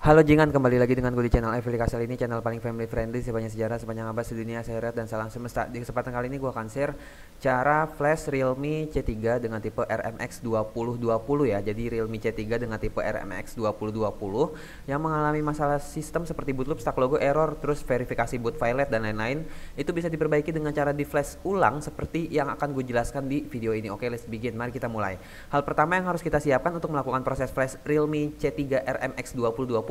Halo Jingan, kembali lagi dengan gue di channel Evely Castle ini Channel paling family friendly, sebanyak sejarah, sepanjang abad sedunia, Red dan salam semesta Di kesempatan kali ini gue akan share cara flash Realme C3 dengan tipe RMX 2020 ya Jadi Realme C3 dengan tipe RMX 2020 Yang mengalami masalah sistem seperti bootloop, stuck logo, error, terus verifikasi boot violet, dan lain-lain Itu bisa diperbaiki dengan cara di flash ulang seperti yang akan gue jelaskan di video ini Oke, let's begin, mari kita mulai Hal pertama yang harus kita siapkan untuk melakukan proses flash Realme C3 RMX 2020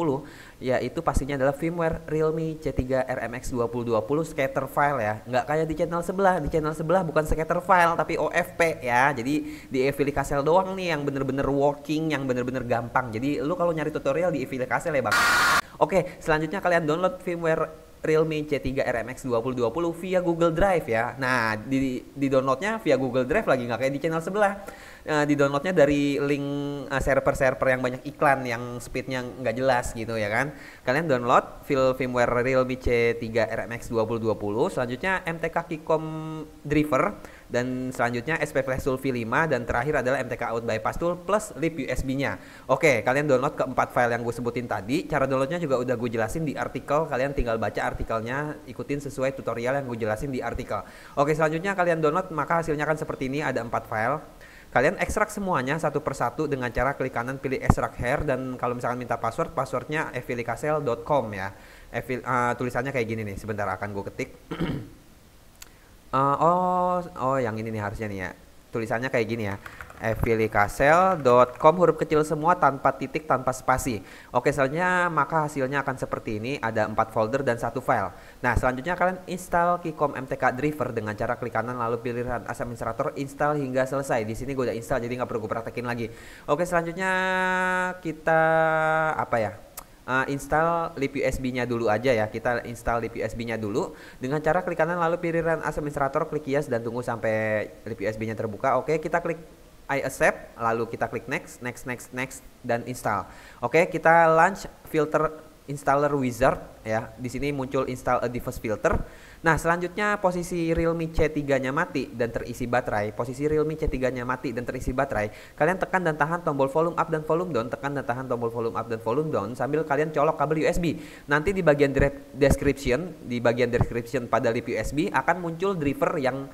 yaitu pastinya adalah firmware Realme C3 RMX 2020 scatter file ya. Nggak kayak di channel sebelah, di channel sebelah bukan scatter file tapi OFP ya. Jadi di Evili Castle doang nih yang bener-bener working, yang bener-bener gampang. Jadi lu kalau nyari tutorial di Evili Castle ya bang. Oke, selanjutnya kalian download firmware Realme C3 RMX 2020 via Google Drive ya. Nah, di di downloadnya via Google Drive lagi nggak kayak di channel sebelah. Uh, di downloadnya dari link server eh, server-server yang banyak iklan yang speednya nggak jelas gitu ya kan. Kalian download file firmware Realme C3 RMX 2020, selanjutnya MTK Kikom Driver dan selanjutnya Tool v 5 dan terakhir adalah MTK Out Bypass Tool plus lip USB-nya. Oke, kalian download ke empat file yang gue sebutin tadi. Cara downloadnya juga udah gue jelasin di artikel. Kalian tinggal baca artikelnya, ikutin sesuai tutorial yang gue jelasin di artikel. Oke, selanjutnya kalian download maka hasilnya akan seperti ini. Ada empat file. Kalian ekstrak semuanya satu persatu dengan cara klik kanan pilih ekstrak hair dan kalau misalkan minta password, passwordnya evilikasel.com ya. Evil, uh, tulisannya kayak gini nih, sebentar akan gue ketik. uh, oh oh yang ini nih harusnya nih ya tulisannya kayak gini ya evilikasel.com huruf kecil semua tanpa titik tanpa spasi. Oke selanjutnya maka hasilnya akan seperti ini ada empat folder dan satu file. Nah selanjutnya kalian install Kikom MTK driver dengan cara klik kanan lalu pilih asam administrator install hingga selesai. Di sini gue udah install jadi nggak perlu gue praktekin lagi. Oke selanjutnya kita apa ya? uh, install lip USB-nya dulu aja ya. Kita install lpsb USB-nya dulu dengan cara klik kanan lalu pilih run as administrator, klik yes dan tunggu sampai lpsb USB-nya terbuka. Oke, kita klik I accept lalu kita klik next, next, next, next dan install. Oke, kita launch filter installer wizard ya. Di sini muncul install a device filter. Nah, selanjutnya posisi Realme C3-nya mati dan terisi baterai. Posisi Realme C3-nya mati dan terisi baterai. Kalian tekan dan tahan tombol volume up dan volume down, tekan dan tahan tombol volume up dan volume down sambil kalian colok kabel USB. Nanti di bagian description, di bagian description pada lip USB akan muncul driver yang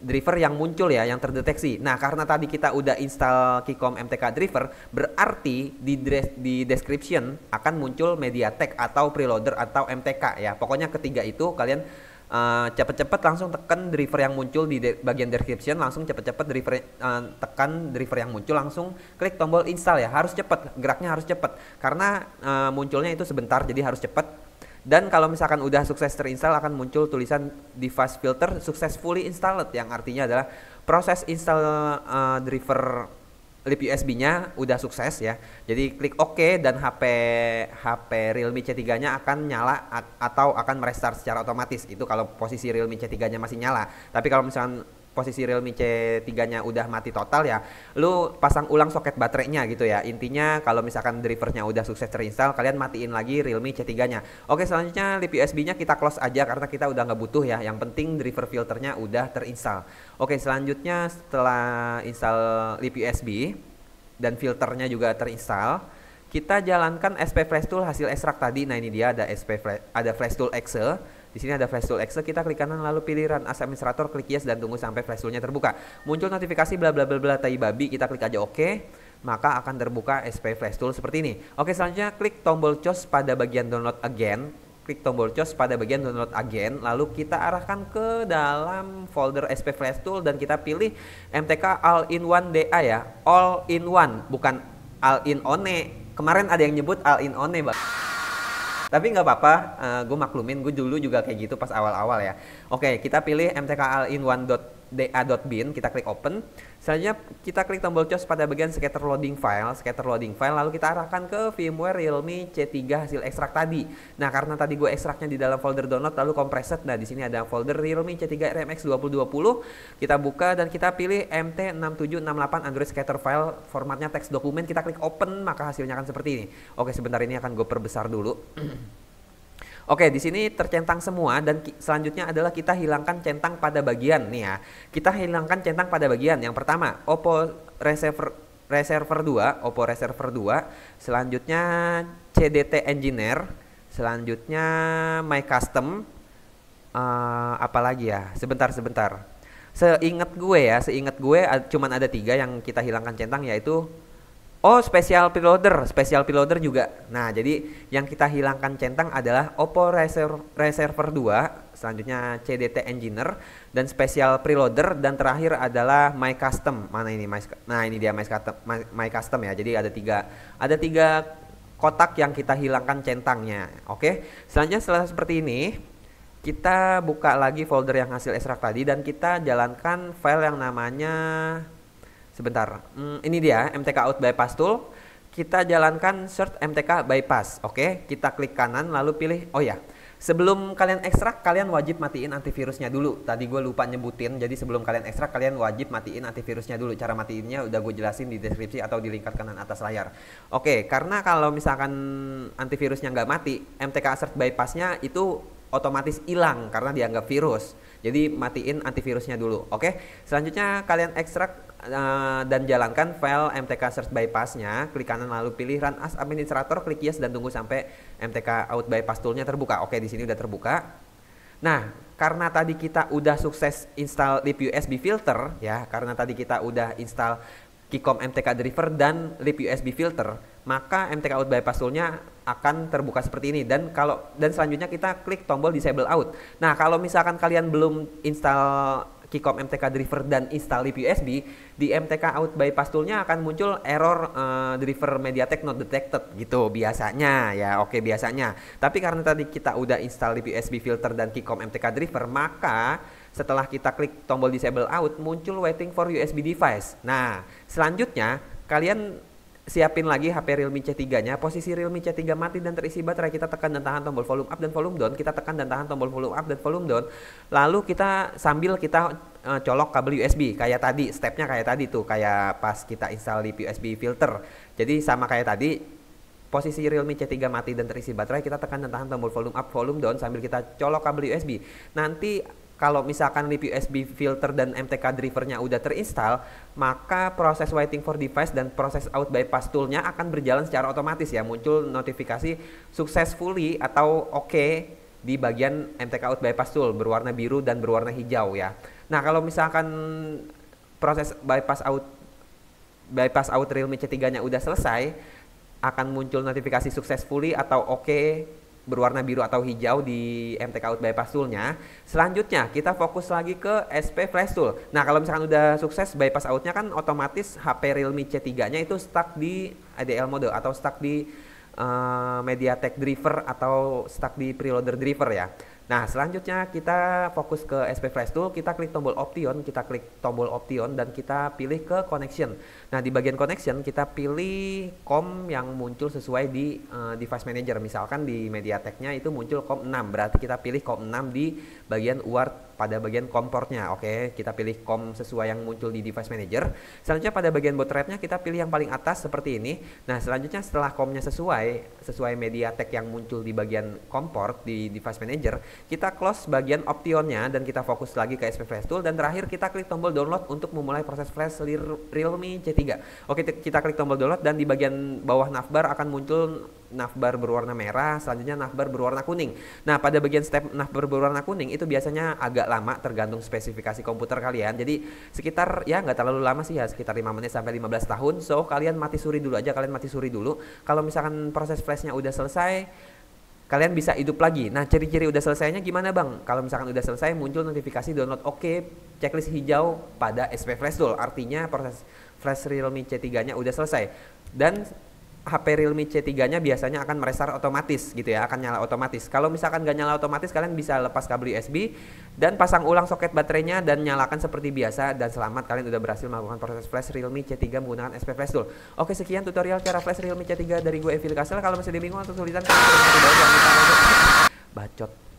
driver yang muncul ya, yang terdeteksi. Nah, karena tadi kita udah install Kikom MTK driver, berarti di di description akan muncul MediaTek atau preloader atau MTK ya. Pokoknya ketiga itu kalian eh, cepet-cepet uh, langsung tekan driver yang muncul di de bagian description langsung cepet-cepet driver uh, tekan driver yang muncul langsung klik tombol install ya harus cepet geraknya harus cepet karena uh, munculnya itu sebentar jadi harus cepet dan kalau misalkan udah sukses terinstall akan muncul tulisan device filter successfully installed yang artinya adalah proses install uh, driver lip USB-nya udah sukses ya. Jadi klik OK dan HP HP Realme C3-nya akan nyala atau akan merestart secara otomatis. Itu kalau posisi Realme C3-nya masih nyala. Tapi kalau misalkan posisi Realme C3-nya udah mati total ya, lu pasang ulang soket baterainya gitu ya. Intinya kalau misalkan drivernya udah sukses terinstall, kalian matiin lagi Realme C3-nya. Oke, selanjutnya lip USB-nya kita close aja karena kita udah nggak butuh ya. Yang penting driver filternya udah terinstall. Oke, selanjutnya setelah install lip USB dan filternya juga terinstall, kita jalankan SP Flash Tool hasil ekstrak tadi. Nah, ini dia ada SP ada Flash Tool Excel di sini ada flash tool Excel, kita klik kanan lalu pilih run as administrator, klik yes dan tunggu sampai flash toolnya terbuka. Muncul notifikasi bla bla bla bla tai babi, kita klik aja oke. Okay maka akan terbuka SP Flash Tool seperti ini. Oke, selanjutnya klik tombol choose pada bagian download again. Klik tombol choose pada bagian download again, lalu kita arahkan ke dalam folder SP Flash Tool dan kita pilih MTK All in One DA ya. All in One, bukan All in One. Kemarin ada yang nyebut All in One, Bang. Tapi nggak apa-apa, uh, eh, gue maklumin gue dulu juga kayak gitu pas awal-awal ya. Oke, kita pilih MTK All in One dot da.bin, kita klik open. Selanjutnya kita klik tombol choose pada bagian scatter loading file, scatter loading file lalu kita arahkan ke firmware Realme C3 hasil ekstrak tadi. Nah, karena tadi gue ekstraknya di dalam folder download lalu compressed. Nah, di sini ada folder Realme C3 RMX 2020. Kita buka dan kita pilih MT6768 Android scatter file formatnya teks dokumen, kita klik open maka hasilnya akan seperti ini. Oke, sebentar ini akan gue perbesar dulu. Oke, di sini tercentang semua dan selanjutnya adalah kita hilangkan centang pada bagian nih ya. Kita hilangkan centang pada bagian. Yang pertama, Oppo Reserver Reserver 2, Oppo Reserver 2, selanjutnya CDT Engineer, selanjutnya My Custom uh, eh, apalagi ya? Sebentar, sebentar. Seingat gue ya, seingat gue cuman ada tiga yang kita hilangkan centang yaitu Oh, special preloader, special preloader juga. Nah, jadi yang kita hilangkan centang adalah Oppo Reserv Reserver 2, selanjutnya CDT Engineer dan special preloader dan terakhir adalah My Custom. Mana ini My Nah, ini dia My Custom My, My Custom ya. Jadi ada tiga ada tiga kotak yang kita hilangkan centangnya. Oke. Selanjutnya setelah seperti ini, kita buka lagi folder yang hasil ekstrak tadi dan kita jalankan file yang namanya Sebentar. Hmm, ini dia MTK out bypass tool. Kita jalankan search MTK bypass. Oke, kita klik kanan lalu pilih oh ya. Sebelum kalian ekstrak, kalian wajib matiin antivirusnya dulu. Tadi gue lupa nyebutin, jadi sebelum kalian ekstrak, kalian wajib matiin antivirusnya dulu. Cara matiinnya udah gue jelasin di deskripsi atau di lingkar kanan atas layar. Oke, karena kalau misalkan antivirusnya nggak mati, MTK search Bypassnya itu otomatis hilang karena dianggap virus. Jadi matiin antivirusnya dulu. Oke, selanjutnya kalian ekstrak Eh, dan jalankan file MTK Search Bypass-nya. Klik kanan lalu pilih Run as Administrator, klik yes dan tunggu sampai MTK Out Bypass tool-nya terbuka. Oke, di sini udah terbuka. Nah, karena tadi kita udah sukses install libusb USB filter ya, karena tadi kita udah install Kikom MTK driver dan libusb USB filter, maka MTK out bypass tool-nya akan terbuka seperti ini dan kalau dan selanjutnya kita klik tombol disable out. Nah, kalau misalkan kalian belum install Kikom MTK driver dan install lip USB, di MTK out by pastulnya akan muncul error uh, driver MediaTek not detected gitu biasanya ya. Oke, biasanya. Tapi karena tadi kita udah install lip USB filter dan Kikom MTK driver, maka setelah kita klik tombol disable out muncul waiting for USB device. Nah, selanjutnya kalian siapin lagi HP Realme C3 nya posisi Realme C3 mati dan terisi baterai kita tekan dan tahan tombol volume up dan volume down kita tekan dan tahan tombol volume up dan volume down lalu kita sambil kita uh, colok kabel USB kayak tadi stepnya kayak tadi tuh kayak pas kita install di USB filter jadi sama kayak tadi posisi Realme C3 mati dan terisi baterai kita tekan dan tahan tombol volume up volume down sambil kita colok kabel USB nanti kalau misalkan lip USB filter dan MTK drivernya udah terinstall, maka proses waiting for device dan proses out bypass toolnya akan berjalan secara otomatis ya, muncul notifikasi successfully atau oke okay di bagian MTK out bypass tool berwarna biru dan berwarna hijau ya. Nah kalau misalkan proses bypass out bypass out Realme C3 nya udah selesai, akan muncul notifikasi successfully atau oke okay berwarna biru atau hijau di MTK Out Bypass Toolnya. Selanjutnya kita fokus lagi ke SP Flash Tool. Nah kalau misalkan udah sukses bypass outnya kan otomatis HP Realme C3 nya itu stuck di ADL mode atau stuck di uh, MediaTek driver atau stuck di preloader driver ya. Nah, selanjutnya kita fokus ke SP Flash Tool, kita klik tombol Option, kita klik tombol Option dan kita pilih ke connection. Nah, di bagian connection kita pilih COM yang muncul sesuai di uh, device manager. Misalkan di MediaTek-nya itu muncul COM 6, berarti kita pilih COM 6 di bagian UART pada bagian COM portnya. Oke, kita pilih COM sesuai yang muncul di device manager. Selanjutnya pada bagian boot rate-nya kita pilih yang paling atas seperti ini. Nah, selanjutnya setelah COM-nya sesuai sesuai MediaTek yang muncul di bagian COM port di device manager kita close bagian optionnya dan kita fokus lagi ke SP Flash Tool dan terakhir kita klik tombol download untuk memulai proses flash Realme C3. Oke, kita klik tombol download dan di bagian bawah navbar akan muncul navbar berwarna merah, selanjutnya navbar berwarna kuning. Nah, pada bagian step navbar berwarna kuning itu biasanya agak lama tergantung spesifikasi komputer kalian. Jadi sekitar ya nggak terlalu lama sih ya, sekitar 5 menit sampai 15 tahun. So, kalian mati suri dulu aja, kalian mati suri dulu. Kalau misalkan proses flashnya udah selesai, kalian bisa hidup lagi. Nah, ciri-ciri udah selesainya gimana, Bang? Kalau misalkan udah selesai muncul notifikasi download oke, okay, checklist hijau pada SP Flash Tool. Artinya proses Flash Realme C3-nya udah selesai. Dan HP Realme C3-nya biasanya akan merestart otomatis gitu ya, akan nyala otomatis. Kalau misalkan nggak nyala otomatis, kalian bisa lepas kabel USB dan pasang ulang soket baterainya dan nyalakan seperti biasa dan selamat kalian sudah berhasil melakukan proses flash Realme C3 menggunakan SP Flash Tool. Oke, sekian tutorial cara flash Realme C3 dari gue Evil Castle. Kalau masih bingung atau kesulitan, jangan lupa bacot.